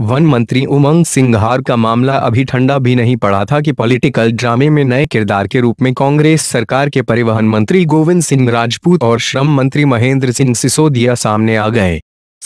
one मंत्री उमंग सिंघार का मामला अभी ठंडा भी नहीं पड़ा था कि पॉलिटिकल ड्रामे में नए किरदार के रूप में कांग्रेस सरकार के परिवहन मंत्री गोविंद सिंह राजपूत और श्रम मंत्री महेंद्र सिंह सिसोदिया सामने आ गए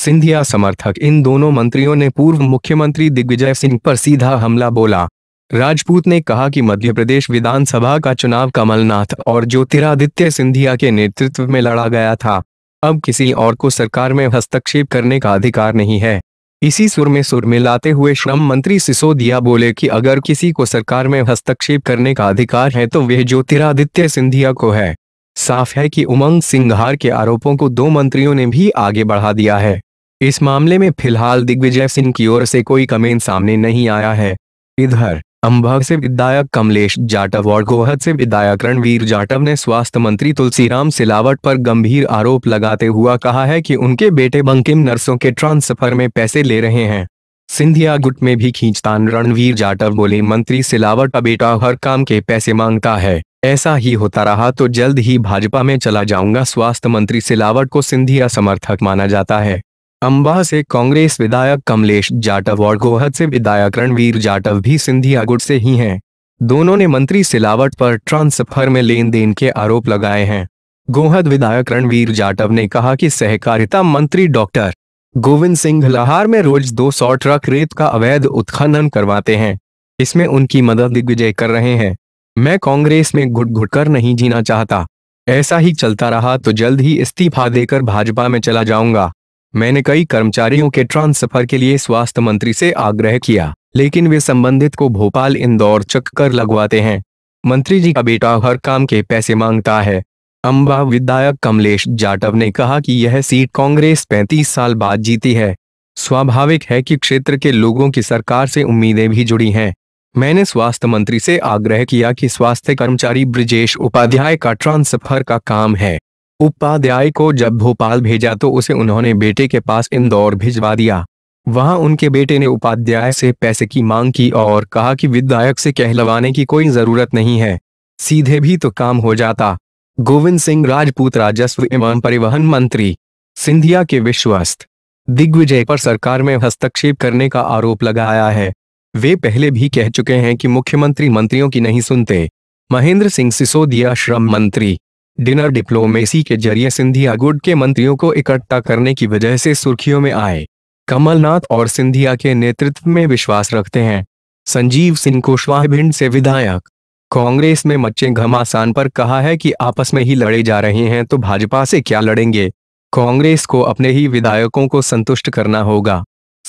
सिंधिया समर्थक इन दोनों मंत्रियों ने पूर्व मुख्यमंत्री दिग्विजय सिंह पर सीधा हमला बोला राजपूत ने कहा कि मध्य प्रदेश विधानसभा का चुनाव कमलनाथ और ज्योतिरादित्य सिंधिया के नेतृत्व में लड़ा गया था अब किसी और को सरकार में हस्तक्षेप करने का अधिकार नहीं है इसी सुर में सुर में लाते हुए श्रम मंत्री सिसोदिया बोले कि अगर किसी को सरकार में हस्तक्षेप करने का अधिकार है तो वह ज्योतिरादित्य सिंधिया को है साफ है कि उमंग सिंघार के आरोपों को दो मंत्रियों ने भी आगे बढ़ा दिया है इस मामले में फिलहाल दिग्विजय सिंह की ओर से कोई कमेंट सामने नहीं आया है इधर अम्बाग से विधायक कमलेश जाटव और गोहद से विधायक रणवीर जाटव ने स्वास्थ्य मंत्री तुलसीराम सिलावट पर गंभीर आरोप लगाते हुआ कहा है कि उनके बेटे बंकिम नर्सों के ट्रांसफर में पैसे ले रहे हैं सिंधिया गुट में भी खींचतान रणवीर जाटव बोले मंत्री सिलावट का बेटा हर काम के पैसे मांगता है ऐसा ही होता रहा तो जल्द ही भाजपा में चला जाऊंगा स्वास्थ्य मंत्री सिलावट को सिंधिया समर्थक माना जाता है अम्बा से कांग्रेस विधायक कमलेश जाटव और गोहद से विधायक रणवीर जाटव भी सिंधिया गुट से ही हैं दोनों ने मंत्री सिलावट पर ट्रांसफर में लेन देन के आरोप लगाए हैं गोहद विधायक रणवीर जाटव ने कहा कि सहकारिता मंत्री डॉक्टर गोविंद सिंह लाहौर में रोज 200 ट्रक रेत का अवैध उत्खनन करवाते हैं इसमें उनकी मदद दिग्विजय कर रहे हैं मैं कांग्रेस में घुट घुट कर नहीं जीना चाहता ऐसा ही चलता रहा तो जल्द ही इस्तीफा देकर भाजपा में चला जाऊंगा मैंने कई कर्मचारियों के ट्रांसफर के लिए स्वास्थ्य मंत्री से आग्रह किया लेकिन वे संबंधित को भोपाल इंदौर चक्कर लगवाते हैं मंत्री जी का बेटा हर काम के पैसे मांगता है अम्बा विधायक कमलेश जाटव ने कहा कि यह सीट कांग्रेस 35 साल बाद जीती है स्वाभाविक है कि क्षेत्र के लोगों की सरकार से उम्मीदें भी जुड़ी हैं मैंने स्वास्थ्य मंत्री से आग्रह किया कि स्वास्थ्य कर्मचारी ब्रिजेश उपाध्याय का ट्रांसफर का काम है उपाध्याय को जब भोपाल भेजा तो उसे उन्होंने बेटे के पास इंदौर भिजवा दिया वहां उनके बेटे ने उपाध्याय से पैसे की मांग की और कहा कि विधायक से कहलवाने की कोई जरूरत नहीं है सीधे भी तो काम हो जाता गोविंद सिंह राजपूत राजस्व एवं परिवहन मंत्री सिंधिया के विश्वस्त दिग्विजय पर सरकार में हस्तक्षेप करने का आरोप लगाया है वे पहले भी कह चुके हैं कि मुख्यमंत्री मंत्रियों की नहीं सुनते महेंद्र सिंह सिसोदिया श्रम मंत्री डिनर डिप्लोमेसी के जरिए सिंधिया गुट के मंत्रियों को इकट्ठा करने की वजह से सुर्खियों में आए कमलनाथ और सिंधिया के नेतृत्व में विश्वास रखते हैं संजीव सिंह कुशवाहा भिंड से विधायक कांग्रेस में मच्चे घमासान पर कहा है कि आपस में ही लड़े जा रहे हैं तो भाजपा से क्या लड़ेंगे कांग्रेस को अपने ही विधायकों को संतुष्ट करना होगा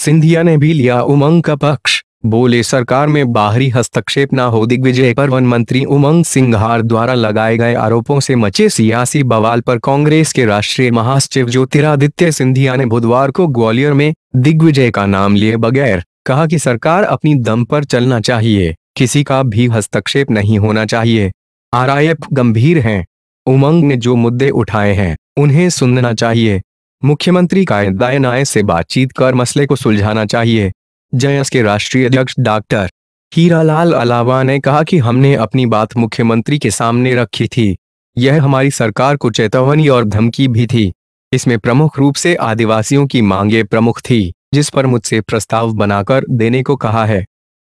सिंधिया ने भी लिया उमंग का पक्ष बोले सरकार में बाहरी हस्तक्षेप न हो दिग्विजय पर वन मंत्री उमंग सिंघार द्वारा लगाए गए आरोपों से मचे सियासी बवाल पर कांग्रेस के राष्ट्रीय महासचिव ज्योतिरादित्य सिंधिया ने बुधवार को ग्वालियर में दिग्विजय का नाम लिए बगैर कहा कि सरकार अपनी दम पर चलना चाहिए किसी का भी हस्तक्षेप नहीं होना चाहिए आर गंभीर है उमंग ने जो मुद्दे उठाए हैं उन्हें सुनना चाहिए मुख्यमंत्री का दायनाए से बातचीत कर मसले को सुलझाना चाहिए जयस के राष्ट्रीय अध्यक्ष डॉक्टर हीरालाल अलावा ने कहा कि हमने अपनी बात मुख्यमंत्री के सामने रखी थी यह हमारी सरकार को चेतावनी और धमकी भी थी इसमें प्रमुख रूप से आदिवासियों की मांगे प्रमुख थी जिस पर मुझसे प्रस्ताव बनाकर देने को कहा है